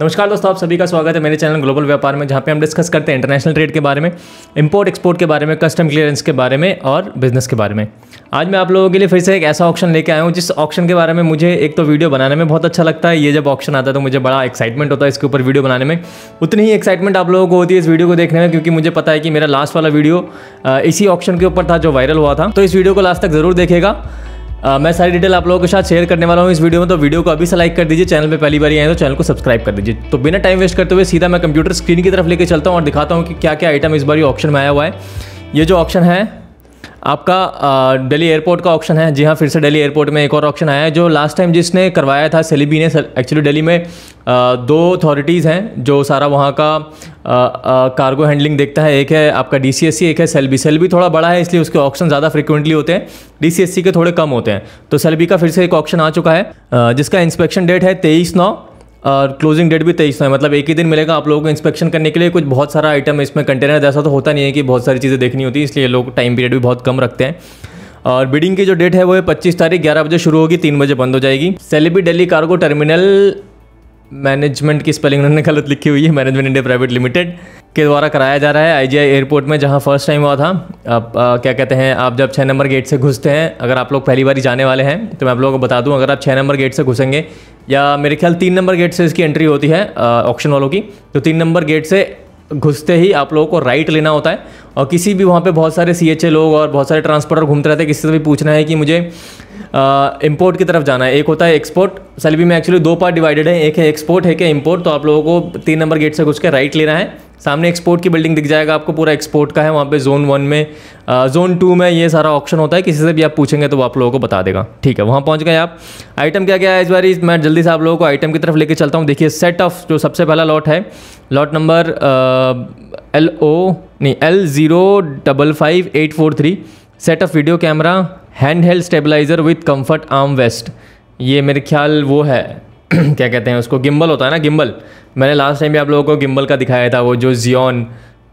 नमस्कार दोस्तों आप सभी का स्वागत है मेरे चैनल ग्लोबल व्यापार में जहाँ पे हम डिस्कस करते हैं इंटरनेशनल ट्रेड के बारे में इंपोर्ट एक्सपोर्ट के बारे में कस्टम क्लियरेंस के बारे में और बिजनेस के बारे में आज मैं आप लोगों के लिए फिर से एक ऐसा ऑप्शन लेके आया हूँ जिस ऑप्शन के बारे में मुझे एक तो वीडियो बनाने में बहुत अच्छा लगता है ये जब ऑप्शन आता है तो मुझे बड़ा एक्साइटमेंट होता है इसके ऊपर वीडियो बनाने में उतनी ही एक्साइटमेंट आप लोगों को होती है इस वीडियो को देखने में क्योंकि मुझे पता है कि मेरा लास्ट वाला वीडियो इसी ऑप्शन के ऊपर था जो वायरल हुआ था तो इस वीडियो को लास्ट तक ज़रूर देखेगा आ, मैं सारी डिटेल आप लोगों के साथ शेयर करने वाला हूँ इस वीडियो में तो वीडियो को अभी से लाइक कर दीजिए चैनल पर पहली बार आए तो चैनल को सब्सक्राइब कर दीजिए तो बिना टाइम वेस्ट करते हुए सीधा मैं कंप्यूटर स्क्रीन की तरफ लेकर चलता हूँ और दिखाता हूँ कि क्या क्या आइटम इस बार ऑप्शन में आया हुआ है ये जो ऑप्शन है आपका दिल्ली एयरपोर्ट का ऑप्शन है जी हाँ फिर से दिल्ली एयरपोर्ट में एक और ऑप्शन आया है जो लास्ट टाइम जिसने करवाया था सेलिबी ने एक्चुअली दिल्ली में आ, दो अथॉरिटीज़ हैं जो सारा वहाँ का आ, आ, कार्गो हैंडलिंग देखता है एक है आपका डी एक है सेलबी सेल्बी थोड़ा बड़ा है इसलिए उसके ऑप्शन ज़्यादा फ्रिक्वेंटली होते हैं डी के थोड़े कम होते हैं तो सेल्बी का फिर से एक ऑप्शन आ चुका है जिसका इंस्पेक्शन डेट है तेईस नौ और क्लोजिंग डेट भी तेईस है मतलब एक ही दिन मिलेगा आप लोगों को इंस्पेक्शन करने के लिए कुछ बहुत सारा आइटम इसमें कंटेनर जैसा तो होता नहीं है कि बहुत सारी चीज़ें देखनी होती है इसलिए लोग टाइम पीरियड भी बहुत कम रखते हैं और बिडिंग की जो डेट है वो है पच्चीस तारीख ग्यारह बजे शुरू होगी तीन बजे बंद हो जाएगी Celebi daily cargo terminal management की स्पेलिंग उन्होंने गलत लिखी हुई है मैनेजमेंट इंडिया प्राइवेट लिमिटेड के द्वारा कराया जा रहा है आई एयरपोर्ट में जहाँ फर्स्ट टाइम हुआ था आप आ, क्या कहते हैं आप जब छः नंबर गेट से घुसते हैं अगर आप लोग पहली बार जाने वाले हैं तो मैं आप लोगों को बता दूँ अगर आप छः नंबर गेट से घुसेंगे या मेरे ख्याल तीन नंबर गेट से इसकी एंट्री होती है ऑप्शन वालों की तो तीन नंबर गेट से घुसते ही आप लोगों को राइट लेना होता है और किसी भी वहाँ पे बहुत सारे सी लोग और बहुत सारे ट्रांसपोर्टर घूमते रहते हैं किसी से भी पूछना है कि मुझे इम्पोर्ट की तरफ जाना है एक होता है एक्सपोर्ट सेल्बी में एक्चुअली दो पार्ट डिवाइडेड है एक है एक्सपोर्ट है एक है इम्पोर्ट तो आप लोगों को तीन नंबर गेट से घुस के राइट लेना है सामने एक्सपोर्ट की बिल्डिंग दिख जाएगा आपको पूरा एक्सपोर्ट का है वहाँ पे जोन वन में जोन टू में ये सारा ऑप्शन होता है किसी से भी आप पूछेंगे तो वो आप लोगों को बता देगा ठीक है वहाँ पहुँच गए आप आइटम क्या क्या है इस बार मैं जल्दी से आप लोगों को आइटम की तरफ लेके चलता हूँ देखिए सेट ऑफ जो सबसे पहला लॉट है लॉट नंबर एल ओ नहीं L zero double five eight four three set of video camera hand held stabiliser with comfort arm vest ये मेरे ख्याल वो है क्या कहते हैं उसको गिम्बल होता है ना गिम्बल मैंने लास्ट टाइम भी आप लोगों को गिम्बल का दिखाया था वो जो जियोन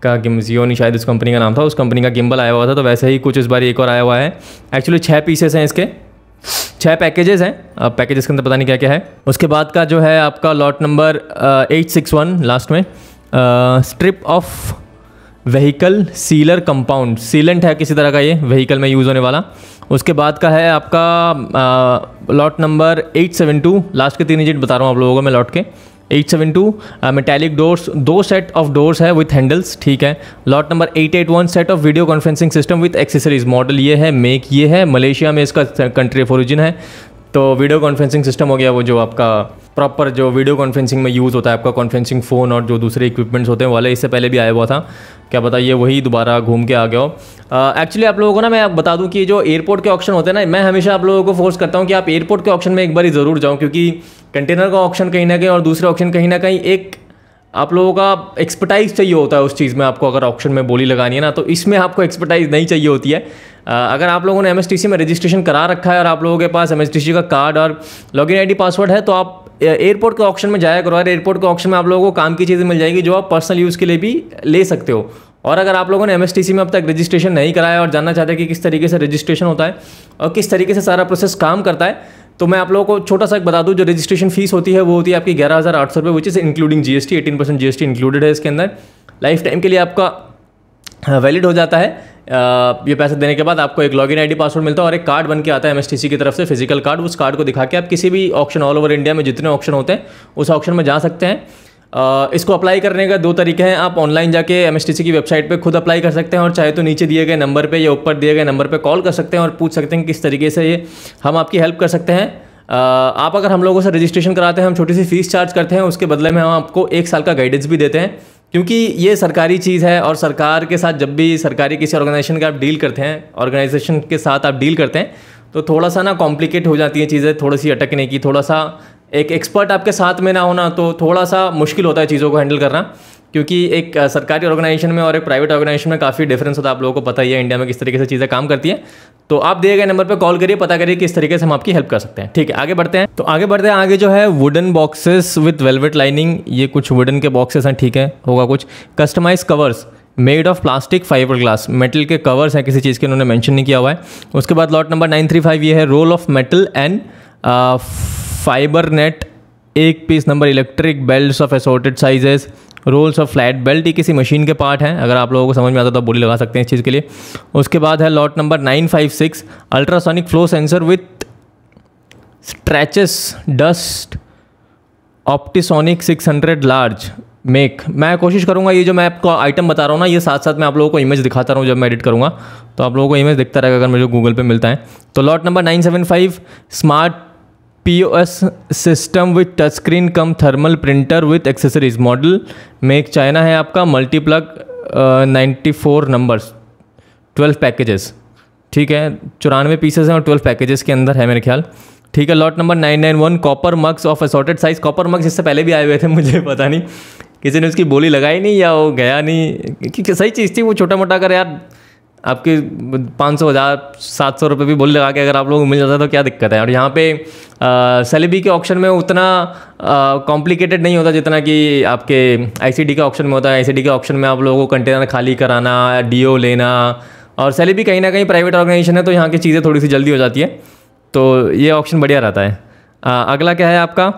का जियो ही शायद उस कंपनी का नाम था उस कंपनी का गिम्बल आया हुआ था तो वैसे ही कुछ इस बार एक और आया हुआ है एक्चुअली छः पीसेस हैं इसके छः पैकेजेस हैं अब पैकेजेस के अंदर पता नहीं क्या क्या है उसके बाद का जो है आपका lot number eight six one last में strip uh, of vehicle sealer compound sealant है किसी तरह का ये व्हीकल में यूज़ होने वाला उसके बाद का है आपका लॉट नंबर 872 लास्ट के तीन डिजिट बता रहा हूँ आप लोगों को मैं लॉट के 872 मेटेलिक डोर्स दो सेट ऑफ डोर्स है विथ हैंडल्स ठीक है lot number 881 set of video conferencing system with accessories model ये है मेक ये है मलेशिया में इसका कंट्री ऑफ ओरिजिन है तो वीडियो कॉन्फ्रेंसिंग सिस्टम हो गया वो जो आपका प्रॉपर जो वीडियो कॉन्फ्रेंसिंग में यूज़ होता है आपका कॉन्फ्रेंसिंग फ़ोन और जो दूसरे इक्विपमेंट्स होते हैं वाले इससे पहले भी आया हुआ था क्या बताइए वही दोबारा घूम के आ गया हो एक्चुअली आप लोगों को ना मैं बता दूं कि जो एयरपोर्ट के ऑप्शन होते हैं ना मैं हमेशा आप लोगों को फोर्स करता हूं कि आप एयरपोर्ट के ऑप्शन में एक बार ज़रूर जाऊं क्योंकि कंटेनर का ऑप्शन कहीं ना कहीं और दूसरे ऑप्शन कहीं ना कहीं एक आप लोगों का एक्सपर्टाइज चाहिए होता है उस चीज़ में आपको अगर ऑप्शन में बोली लगानी है ना तो इसमें आपको एक्सपर्टाइज नहीं चाहिए होती है अगर आप लोगों ने एम में रजिस्ट्रेशन करा रखा है और आप लोगों के पास एम का कार्ड और लॉग इन पासवर्ड है तो आप एयरपोर्ट के ऑप्शन में जाया करो यार एयरपोर्ट के ऑप्शन में आप लोगों को काम की चीज़ें मिल जाएगी जो आप पर्सनल यूज़ के लिए भी ले सकते हो और अगर आप लोगों ने एम में अब तक रजिस्ट्रेशन नहीं कराया और जानना चाहते हैं कि किस तरीके से रजिस्ट्रेशन होता है और किस तरीके से सारा प्रोसेस काम करता है तो मैं आप लोगों को छोटा सा एक बता दूं जो रजिस्ट्रेशन फीस होती है वो होती है आपकी ग्यारह हज़ार आठ सौ रुपये which is including GST eighteen percent टी इंक्लूडेड है इसके अंदर लाइफ टाइम के लिए आपका वैलिड हाँ, हो जाता है ये पैसे देने के बाद आपको एक लॉगिन आईडी पासवर्ड मिलता है और एक कार्ड बन के आता है एमएसटीसी की तरफ से फिजिकल कार्ड उस कार्ड को दिखा के आप किसी भी ऑप्शन ऑल ओवर इंडिया में जितने ऑप्शन होते हैं उस ऑप्शन में जा सकते हैं इसको अप्लाई करने का दो तरीके हैं आप ऑनलाइन जाके एम की वेबसाइट पर खुद अप्लाई कर सकते हैं और चाहे तो नीचे दिए गए नंबर पर या ऊपर दिए गए नंबर पर कॉल कर सकते हैं और पूछ सकते हैं किस तरीके से ये हम आपकी हेल्प कर सकते हैं आप अगर हम लोगों से रजिस्ट्रेशन कराते हैं हम छोटी सी फीस चार्ज करते हैं उसके बदले में हम आपको एक साल का गाइडेंस भी देते हैं क्योंकि ये सरकारी चीज़ है और सरकार के साथ जब भी सरकारी किसी ऑर्गेनाइजेशन का आप डील करते हैं ऑर्गेनाइजेशन के साथ आप डील करते हैं तो थोड़ा सा ना कॉम्प्लिकेट हो जाती हैं चीज़ें थोड़ी सी अटकने की थोड़ा सा एक एक्सपर्ट आपके साथ में ना होना तो थोड़ा सा मुश्किल होता है चीज़ों को हैंडल करना क्योंकि एक सरकारी ऑर्गेनाइजेशन में और एक प्राइवेट ऑर्गेनाइजेशन में काफ़ी डिफरेंस होता है आप लोगों को पता ही है इंडिया में किस तरीके से चीज़ें काम करती हैं तो आप दिए गए नंबर पर कॉल करिए पता करिए किस तरीके से हम आपकी हेल्प कर सकते हैं ठीक है आगे बढ़ते हैं तो आगे बढ़ते हैं आगे जो है wooden boxes with velvet lining ये कुछ वुडन के बॉक्सेस हैं ठीक है होगा कुछ customise covers made of plastic fibre glass metal के कवर्स हैं किसी चीज़ के उन्होंने मैंशन नहीं किया हुआ है उसके बाद lot number nine three five ये है roll of metal and fibre net एक piece number electric belt of assorted sizes rolls of flat belt ही किसी मशीन के पार्ट हैं अगर आप लोगों को समझ में आता तो बोली लगा सकते हैं इस चीज़ के लिए उसके बाद है lot number nine five six ultrasonic flow sensor with stretch dust Optisonic six hundred large make मैं कोशिश करूँगा ये जो मैं आपको आइटम बता रहा हूँ ना ये साथ साथ मैं आप लोगों को इमेज दिखाता हूँ जब मैं एडिट करूँगा तो आप लोगों को इमेज दिखता रहेगा अगर मुझे गूगल पे मिलता है तो lot number nine seven five smart POS system with touch screen cum thermal printer with accessories model make China है आपका multiplug ninety four numbers twelve packages ठीक है चौरानवे पीसेस हैं और ट्वेल्व पैकेजेस के अंदर है मेरे ख्याल ठीक है lot number nine nine one copper mugs of assorted size copper mugs इससे पहले भी आए हुए थे मुझे पता नहीं किसी ने उसकी बोली लगाई नहीं या वो गया नहीं सही चीज़ थी वो छोटा मोटा अगर यार आपके पाँच सौ हज़ार सात सौ रुपये भी बोल लगा के अगर आप लोगों को मिल जाता है तो क्या दिक्कत है और यहाँ पे सेलेबी के ऑप्शन में उतना कॉम्प्लिकेटेड नहीं होता जितना कि आपके आईसीडी के ऑप्शन में होता है आईसीडी के ऑप्शन में आप लोगों को कंटेनर खाली कराना डीओ लेना और सेलेबी कहीं ना कहीं प्राइवेट ऑर्गेनाइजेशन है तो यहाँ की चीज़ें थोड़ी सी जल्दी हो जाती है तो ये ऑप्शन बढ़िया रहता है आ, अगला क्या है आपका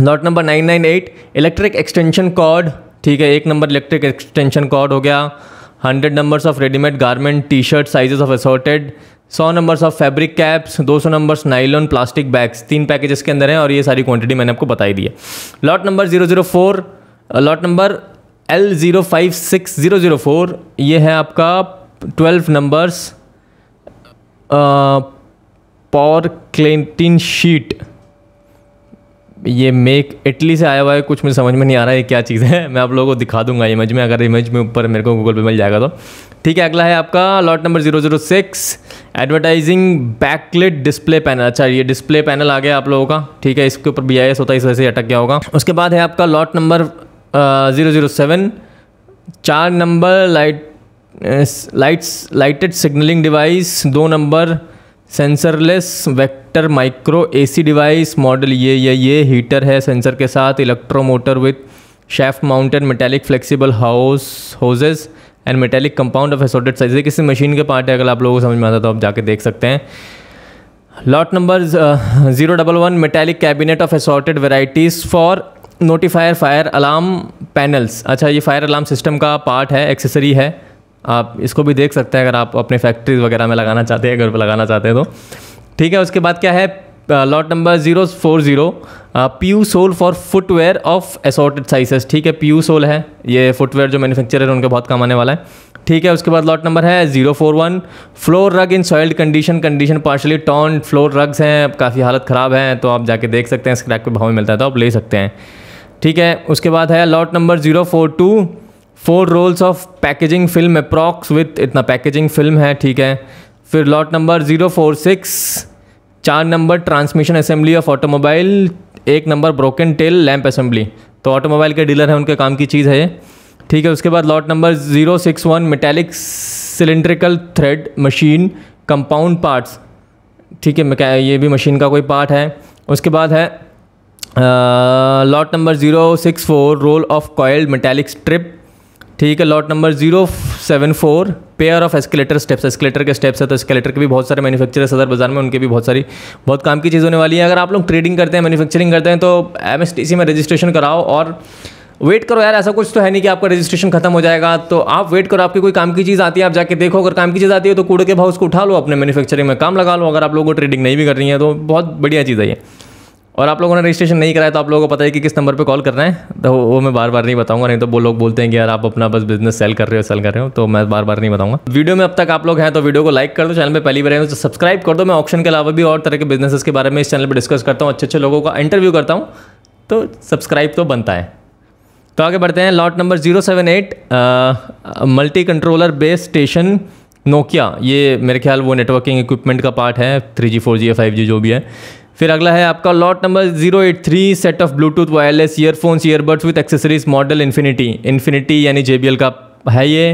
lot number nine nine eight electric extension cord ठीक है एक नंबर इलेक्ट्रिक एक्सटेंशन कॉड हो गया hundred numbers of readymade garment T shirt sizes of assorted सौ नंबर्स ऑफ फैब्रिक कैप्स दो सौ नंबर्स नाइलॉन प्लास्टिक बैग्स तीन पैकेजेस के अंदर हैं और ये सारी क्वांटिटी मैंने आपको बताई दी है lot number zero zero four lot number L zero five six zero zero four ये है आपका ट्वेल्व नंबर्स पॉर क्लेंटिन शीट ये मेक इटली से आया हुआ है कुछ मुझे समझ में नहीं आ रहा है क्या चीज़ है मैं आप लोगों को दिखा दूंगा इमेज में अगर इमेज में ऊपर मेरे को गूगल पे मिल जाएगा तो ठीक है अगला है आपका lot number zero zero six advertising backlit display panel अच्छा ये डिस्प्ले पैनल आ गया आप लोगों का ठीक है इसके ऊपर बी आई एस होता है इस वजह से अटक गया होगा उसके बाद है आपका lot number zero zero seven चार number light lights lighted signalling device दो number sensorless vector micro AC device model ये ये ये हीटर है सेंसर के साथ electromotor with shaft mounted metallic flexible house hoses and metallic compound of assorted size किसी machine के पार्ट है अगर आप लोगों को समझ में आता तो आप जाके देख सकते हैं lot number zero double one metallic cabinet of assorted varieties for notifier fire alarm panels अच्छा ये फायर अलार्म सिस्टम का पार्ट है एक्सेसरी है आप इसको भी देख सकते हैं अगर आप अपने फैक्ट्रीज वगैरह में लगाना चाहते हैं घर पर लगाना चाहते हैं तो ठीक है उसके बाद क्या है lot number zero four zero U sole for footwear of assorted sizes ठीक है यू सोल है ये फुटवेयर जो मैन्युफैक्चरर है उनके बहुत काम आने वाला है ठीक है उसके बाद लॉट नंबर है zero four one floor rug in soiled condition condition partially torn floor rugs हैं काफ़ी हालत ख़राब हैं तो आप जाके देख सकते हैं स्क्रैक पे भाव में मिलता है तो आप ले सकते हैं ठीक है उसके बाद है lot number zero four two four rolls of packaging film approx with इतना पैकेजिंग फिल्म है ठीक है फिर lot number zero four six चार number transmission assembly of automobile एक number broken tail lamp assembly तो ऑटोमोबाइल के डीलर हैं उनके काम की चीज़ है ये ठीक है उसके बाद lot number zero six one metallic cylindrical thread machine compound parts ठीक है ये भी मशीन का कोई पार्ट है उसके बाद है lot number zero six four roll of coiled metallic strip ठीक है lot number zero seven four pair of escalator steps escalator के स्टेप्स है तो एस्केलेटर के भी बहुत सारे मैन्युफैक्चरर्स सदर बाजार में उनके भी बहुत सारी बहुत काम की चीज़ होने वाली है अगर आप लोग ट्रेडिंग करते हैं मैन्युफैक्चरिंग करते हैं तो एम में रजिस्ट्रेशन कराओ और वेट करो यार ऐसा कुछ तो है नहीं कि आपका रजिस्ट्रेशन खत्म हो जाएगा तो आप वेट करो आपकी कोई काम की चीज़ आती है आप जाके देखो अगर काम की चीज़ आती है तो कूड़े के भाव उसको उठा लो अपने मैन्युफैक्चरिंग में काम लगा लो अगर आप लोगों को ट्रेडिंग नहीं भी कर रही है तो बहुत बढ़िया चीज़ है ये और आप लोगों ने रजिस्ट्रेशन नहीं कराया तो आप लोगों को पता है कि किस नंबर पे कॉल करना है तो वो मैं बार बार नहीं बताऊंगा नहीं तो वो लोग बोलते हैं कि यार आप अपना बस बिजनेस सेल कर रहे हो सेल कर रहे हो तो मैं बार बार नहीं बताऊंगा वीडियो में अब तक आप लोग हैं तो वीडियो को लाइक कर दो चैनल पर पहली बार तो सब्सक्राइब कर दो मैं ऑप्शन के अलावा भी और तरह के बिजनेस के बारे में इस चैनल पर डिस्कस करता हूँ अच्छे अच्छे लोगों का इंटरव्यू करता हूँ तो सब्सक्राइब तो बनता है तो आगे बढ़ते हैं lot number zero seven eight multi controller base station Nokia ये मेरे ख्याल वो नेटवर्किंग इक्विपमेंट का पार्ट है three G four G five G जो भी है फिर अगला है आपका lot number zero eight three set of Bluetooth wireless earphones earbuds with accessories model Infinity Infinity यानी जे का है ये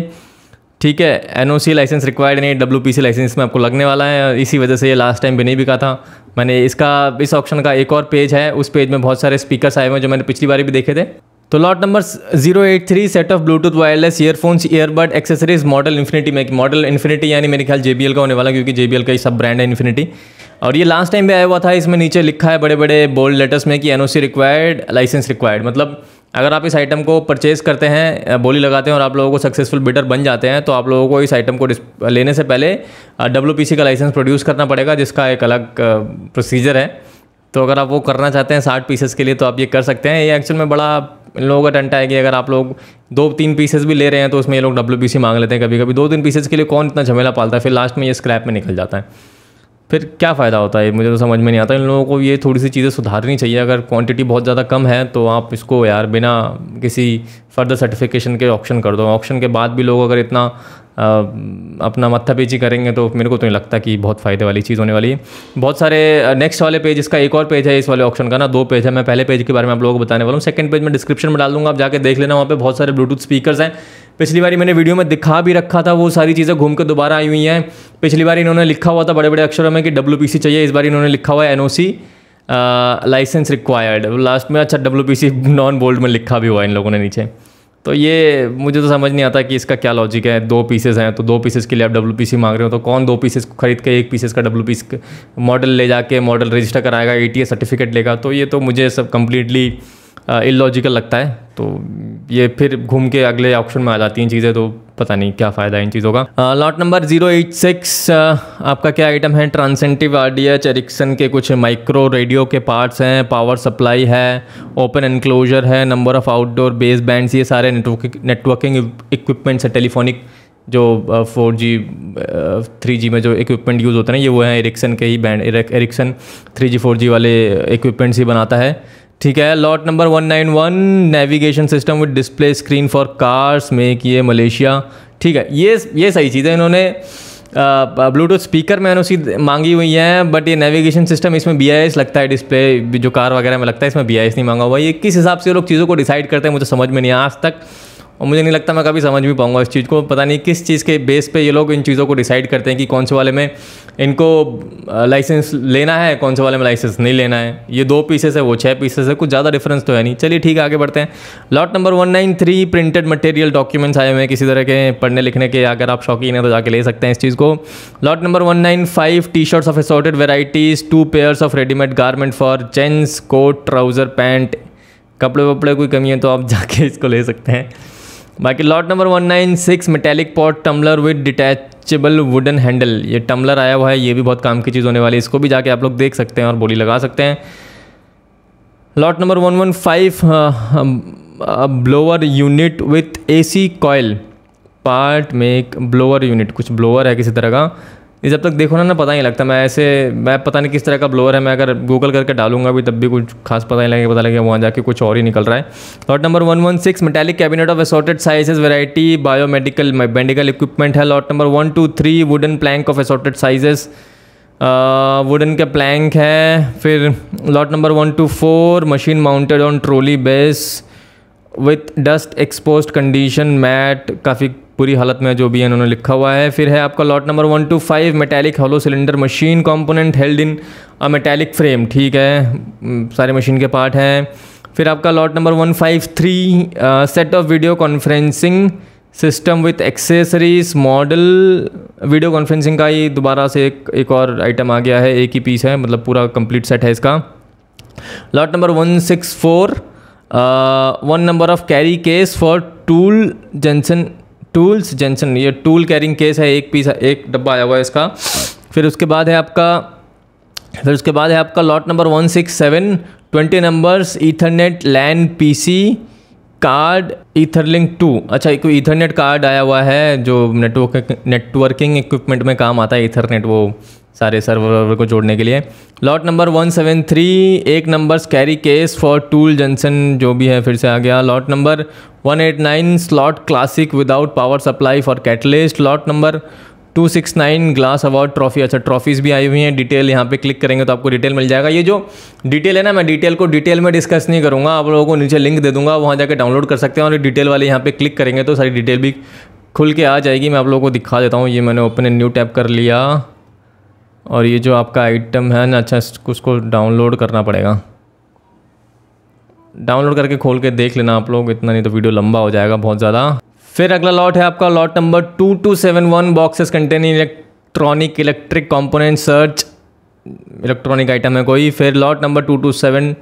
ठीक है एन लाइसेंस रिक्वायर्ड नहीं डब्ल्यू लाइसेंस में आपको लगने वाला है इसी वजह से ये लास्ट टाइम भी नहीं बिका था मैंने इसका इस ऑप्शन का एक और पेज है उस पेज में बहुत सारे स्पीकर्स आए हुए हैं जो मैंने पिछली बार भी देखे थे तो lot number 083 set of Bluetooth wireless earphones earbud accessories model Infinity में मॉडल इन्फिनिटी यानी मेरे ख्याल जेबीएल का होने वाला क्योंकि जेबीएल का ही सब ब्रांड है इन्फिनिटी और ये लास्ट टाइम भी आया हुआ था इसमें नीचे लिखा है बड़े बड़े बोल्ड लेटर्स में कि एन रिक्वायर्ड लाइसेंस रिक्वायर्ड मतलब अगर आप इस आइटम को परचेज़ करते हैं बोली लगाते हैं और आप लोगों को सक्सेसफुल बिटर बन जाते हैं तो आप लोगों को इस आइटम को लेने से पहले डब्ल्यू का लाइसेंस प्रोड्यूस करना पड़ेगा जिसका एक अलग प्रोसीजर है तो अगर आप वो करना चाहते हैं साठ पीसेस के लिए तो आप ये कर सकते हैं ये एक्चुअल में बड़ा इन लोगों का टंटा है कि अगर आप लोग दो तीन पीसेस भी ले रहे हैं तो उसमें ये लोग डब्ल्यू मांग लेते हैं कभी कभी दो तीन पीसेज के लिए कौन इतना झमेला पालता है फिर लास्ट में ये स्क्रैप में निकल जाता है फिर क्या फ़ायदा होता है मुझे तो समझ में नहीं आता इन लोगों को ये थोड़ी सी चीज़ें सुधारनी चाहिए अगर क्वांटिटी बहुत ज़्यादा कम है तो आप इसको यार बिना किसी फर्दर सर्टिफिकेशन के ऑप्शन कर दो ऑप्शन के बाद भी लोग अगर इतना अपना मत्था पेची करेंगे तो मेरे को तो नहीं लगता कि बहुत फ़ायदे वाली चीज़ होने वाली है बहुत सारे नेक्स्ट वाले पेज इसका एक और पेज है इस वाले ऑप्शन का ना दो पेज है मैं पहले पेज के बारे में आप लोगों को बताने वाला हूँ सेकंड पेज में डिस्क्रिप्शन में डाल दूँगा आप जाके देख लेना वहाँ पर बहुत सारे ब्लूटूथ स्पीकर्स हैं पिछली बार मैंने वीडियो में दिखा भी रखा था वो सारी चीज़ें घूम के दोबारा आई हुई हैं पिछली बार इन्होंने लिखा हुआ था बड़े बड़े अक्षरों में कि डब्ल्यू चाहिए इस बार इन्होंने लिखा हुआ है एन लाइसेंस रिक्वायर्ड लास्ट में अच्छा डब्ल्यू नॉन बोल्ड में लिखा भी हुआ है इन लोगों ने नीचे तो ये मुझे तो समझ नहीं आता कि इसका क्या लॉजिक है दो पीसेस हैं तो दो पीसेस के लिए आप डब्ल्यू मांग रहे हो तो कौन दो पीसेस को खरीद के एक पीसेस का डब्ल्यू मॉडल ले जाके मॉडल रजिस्टर कराएगा ए सर्टिफिकेट लेगा तो ये तो मुझे सब कम्प्लीटली इलॉजिकल लगता है तो ये फिर घूम के अगले ऑप्शन में आ जाती हैं चीज़ें तो पता नहीं क्या फ़ायदा इन चीज़ों का lot number zero eight six आपका क्या आइटम है ट्रांसेंटिव आर डी एच एरिक्सन के कुछ माइक्रो रेडियो के पार्ट्स हैं पावर सप्लाई है ओपन एनक्लोजर है number of outdoor base band ये सारे नेटवर्किंग नेटवर्किंग इक्विपमेंट्स है टेलीफोनिक जो फोर जी थ्री जी में जो इक्विपमेंट यूज़ होते हैं ये वो हैं एरिक्सन के ही band Ericsson three G four G वाले इक्विपमेंट्स ही बनाता है ठीक है lot number 191 navigation system with display screen for cars make ये मलेशिया ठीक है ये ये सही चीज़ है इन्होंने ब्लूटूथ स्पीकर मैंने उसी मांगी हुई हैं बट ये नेविगेशन सिस्टम इसमें बी लगता है डिस्प्ले जो कार वगैरह में लगता है इसमें बी नहीं मांगा हुआ ये किस हिसाब से लोग चीज़ों को डिसाइड करते हैं मुझे समझ में नहीं आया आज तक और मुझे नहीं लगता मैं कभी समझ भी पाऊँगा इस चीज़ को पता नहीं किस चीज़ के बेस पे ये लोग इन चीज़ों को डिसाइड करते हैं कि कौन से वाले में इनको लाइसेंस लेना है कौन से वाले में लाइसेंस नहीं लेना है ये दो पीसेस है वो छः पीसेस है कुछ ज़्यादा डिफरेंस तो है नहीं चलिए ठीक है आगे बढ़ते हैं lot number one nine three printed material documents आए हुए हैं किसी तरह के पढ़ने लिखने के अगर आप शौकीन हैं तो जाके ले सकते हैं इस चीज़ को lot number one nine five T shirts of assorted varieties two pairs of readymade garment for gents coat trouser pant कपड़े वपड़े कोई कमी है तो आप जाके इसको ले सकते हैं बाकी lot number one nine six metallic pot tumbler with detachable wooden handle ये टम्बलर आया हुआ है ये भी बहुत काम की चीज़ होने वाली है इसको भी जाके आप लोग देख सकते हैं और बोली लगा सकते हैं lot number one one five blower unit with A C coil part make blower unit कुछ ब्लोअर है किसी तरह का ये जब तक देखो ना ना पता नहीं लगता मैं ऐसे मैं पता नहीं किस तरह का ब्लोअर है मैं अगर गूगल करके डालूंगा भी तब भी कुछ खास पता नहीं लगेगा पता लगेगा वहाँ जाके कुछ और ही निकल रहा है lot number one one six metallic cabinet of assorted sizes variety biomedical medical equipment है lot number one two three wooden plank of assorted sizes wooden के प्लैंक है फिर lot number one two four machine mounted on trolley base with dust expose condition मैट काफ़ी पूरी हालत में जो भी है उन्होंने लिखा हुआ है फिर है आपका lot number one two five metallic hollow cylinder machine component held in a metallic frame ठीक है सारे मशीन के पार्ट हैं फिर आपका lot number one five three set of video conferencing system with accessories model video conferencing का ही दोबारा से एक एक और आइटम आ गया है एक ही पीस है मतलब पूरा कंप्लीट सेट है इसका lot number one six four one number of carry case for tool Jensen tools Jensen ये टूल कैरिंग केस है एक पीस एक डब्बा आया हुआ है इसका फिर उसके बाद है आपका फिर उसके बाद है आपका lot number one six seven twenty numbers ethernet LAN C card etherlink two अच्छा एक ईथरनेट कार्ड आया हुआ है जो नेटवर्क नेटवर्किंग इक्विपमेंट में काम आता है ईथरनेट वो सारे सर्वर वर्वर को जोड़ने के लिए लॉट नंबर 173 एक number carry case for tool junction जो भी है फिर से आ गया lot number 189 slot classic without power supply for catalyst lot number 269 glass award trophy अच्छा ट्रॉफीज़ भी आई हुई हैं डिटेल यहाँ पे क्लिक करेंगे तो आपको डिटेल मिल जाएगा ये जो डिटेल है ना मैं डिटेल को डिटेल में डिस्कस नहीं करूँगा आप लोगों को नीचे लिंक दे दूँगा वहाँ जाकर डाउनलोड कर सकते हैं और डिटेल वाले यहाँ पे क्लिक करेंगे तो सारी डिटेल भी खुल के आ जाएगी मैं आप लोगों को दिखा देता हूँ ये मैंने ओपन एंड न्यू टैप कर लिया और ये जो आपका आइटम है ना अच्छा उसको डाउनलोड करना पड़ेगा डाउनलोड करके खोल के देख लेना आप लोग इतना नहीं तो वीडियो लंबा हो जाएगा बहुत ज़्यादा फिर अगला लॉट है आपका lot number two two seven one boxes contain electronic electric component search electronic item है कोई फिर lot number two two seven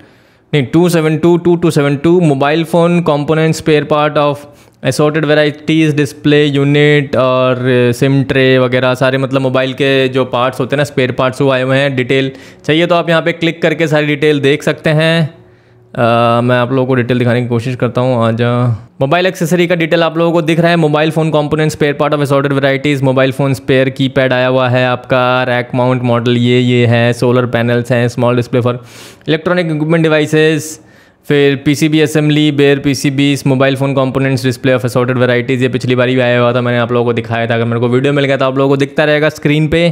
नहीं two seven two two two seven two mobile phone component spare part of assorted varieties display unit और sim uh, tray वगैरह सारे मतलब mobile के जो पार्ट्स होते हैं ना स्पेयर पार्ट्स वो आए हुए हैं डिटेल चाहिए तो आप यहाँ पे क्लिक करके सारी डिटेल देख सकते हैं आ, uh, मैं आप लोगों को डिटेल दिखाने की कोशिश करता हूँ आज मोबाइल uh, एक्सेसरी का डिटेल आप लोगों को दिख रहा है mobile phone component spare part of assorted varieties mobile phone spare की आया हुआ है आपका रैक माउंट मॉडल ये ये है सोलर पैनल्स हैं small display for electronic equipment devices फिर PCB assembly bare PCB mobile phone components display of assorted varieties ये पिछली बार भी आया हुआ था मैंने आप लोगों को दिखाया था अगर मेरे को वीडियो मिल गया तो आप लोगों को दिखता रहेगा स्क्रीन पे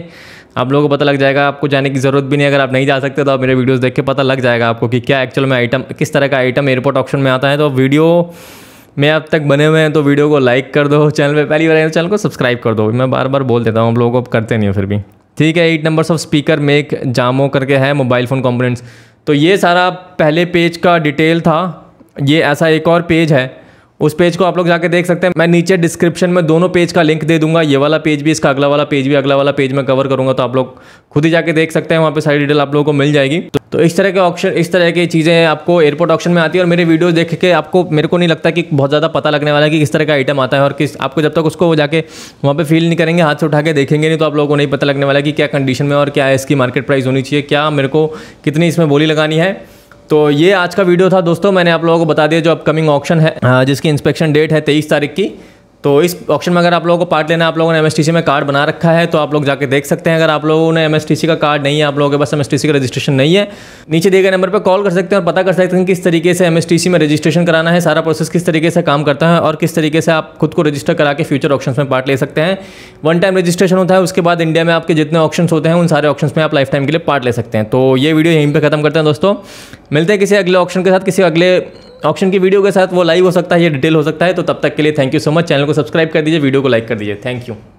आप लोगों को पता लग जाएगा आपको जाने की ज़रूरत भी नहीं अगर आप नहीं जा सकते तो आप मेरे वीडियोज़ देख के पता लग जाएगा आपको कि क्या एक्चुअल में आइटम किस तरह का आइटम एयरपोर्ट ऑप्शन में आता है तो वीडियो में अब तक बने हुए हैं तो वीडियो को लाइक कर दो चैनल पर पहली बार चैनल तो को सब्सक्राइब कर दो मैं बार बार बोल देता हूँ आप लोगों को करते नहीं हो फिर भी ठीक है eight numbers of speaker make Jamo करके है मोबाइल फ़ोन कॉम्पोनेंट्स तो ये सारा पहले पेज का डिटेल था ये ऐसा एक और पेज है उस पेज को आप लोग जाके देख सकते हैं मैं नीचे डिस्क्रिप्शन में दोनों पेज का लिंक दे दूंगा ये वाला पेज भी इसका अगला वाला पेज भी अगला वाला पेज में कवर करूंगा तो आप लोग खुद ही जाके देख सकते हैं वहाँ पे सारी डिटेल आप लोगों को मिल जाएगी तो, तो इस तरह के ऑप्शन इस तरह की चीज़ें आपको एयरपोर्ट ऑप्शन में आती है और मेरे वीडियो देख के आपको मेरे को नहीं लगता कि बहुत ज़्यादा पता लगने वाला है कि किस तरह का आइटम आता है और किस आपको जब तक उसको जाके वहाँ पर फील नहीं करेंगे हाथ से उठा के देखेंगे नहीं तो आप लोगों को नहीं पता लगने वाला कि क्या कंडीशन में और क्या इसकी मार्केट प्राइस होनी चाहिए क्या मेरे को कितनी इसमें बोली लगानी है तो ये आज का वीडियो था दोस्तों मैंने आप लोगों को बता दिया जो अपकमिंग ऑप्शन है जिसकी इंस्पेक्शन डेट है तेईस तारीख की तो इस ऑप्शन में अगर आप लोगों को पार्ट लेना है आप लोगों ने एम में कार्ड बना रखा है तो आप लोग जाके देख सकते हैं अगर आप लोगों ने एम का कार्ड नहीं है आप लोगों के पास एमएसटीसी का रजिस्ट्रेशन नहीं है नीचे दिए गए नंबर पर कॉल कर सकते हैं और पता कर सकते हैं किस तरीके से एम में रजिस्ट्रेशन कराना है सारा प्रोसेस किस तरीके से काम करता है और किस तरीके से आप खुद को रजिस्टर करा के फ्यूचर ऑप्शन में पार्ट ले सकते हैं वन टाइम रजिस्ट्रेशन होता है उसके बाद इंडिया में आपके जितने ऑप्शन होते हैं उन सारे ऑप्शन में आप लाइफ टाइम के लिए पार्ट ले सकते हैं तो ये वीडियो यहीं पर खत्म करते हैं दोस्तों मिलते हैं किसी अगले ऑप्शन के साथ किसी अगले ऑप्शन की वीडियो के साथ वो लाइव हो सकता है या डिटेल हो सकता है तो तब तक के लिए thank you so much channel को सब्सक्राइब कर दीजिए वीडियो को लाइक कर दीजिए थैंक यू